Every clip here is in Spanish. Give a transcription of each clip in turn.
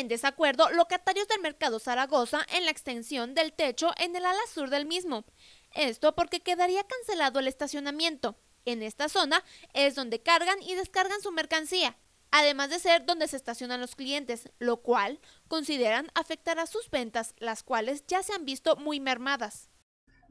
en desacuerdo locatarios del mercado Zaragoza en la extensión del techo en el ala sur del mismo. Esto porque quedaría cancelado el estacionamiento. En esta zona es donde cargan y descargan su mercancía, además de ser donde se estacionan los clientes, lo cual consideran afectará sus ventas, las cuales ya se han visto muy mermadas.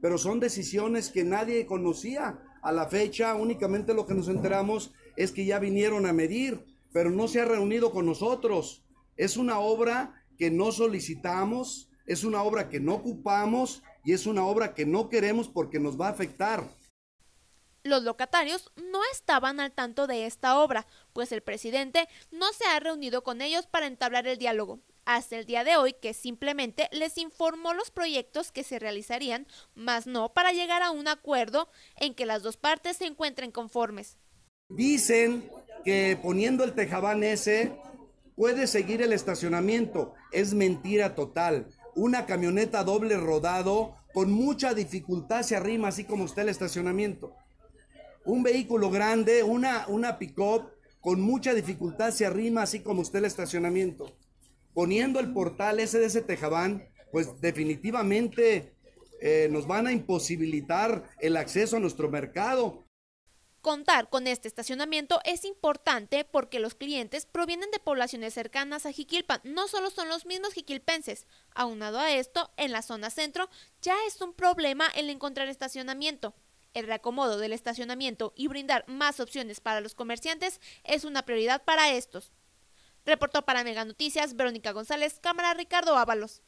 Pero son decisiones que nadie conocía. A la fecha únicamente lo que nos enteramos es que ya vinieron a medir, pero no se ha reunido con nosotros. Es una obra que no solicitamos, es una obra que no ocupamos y es una obra que no queremos porque nos va a afectar. Los locatarios no estaban al tanto de esta obra, pues el presidente no se ha reunido con ellos para entablar el diálogo. Hasta el día de hoy que simplemente les informó los proyectos que se realizarían, más no para llegar a un acuerdo en que las dos partes se encuentren conformes. Dicen que poniendo el tejabán ese Puede seguir el estacionamiento. Es mentira total. Una camioneta doble rodado con mucha dificultad se arrima así como está el estacionamiento. Un vehículo grande, una, una pick-up, con mucha dificultad se arrima así como está el estacionamiento. Poniendo el portal ese de ese tejabán, pues definitivamente eh, nos van a imposibilitar el acceso a nuestro mercado Contar con este estacionamiento es importante porque los clientes provienen de poblaciones cercanas a Jiquilpan, no solo son los mismos jiquilpenses. Aunado a esto, en la zona centro ya es un problema el encontrar estacionamiento. El reacomodo del estacionamiento y brindar más opciones para los comerciantes es una prioridad para estos. Reportó para Mega Noticias Verónica González, Cámara Ricardo Ábalos.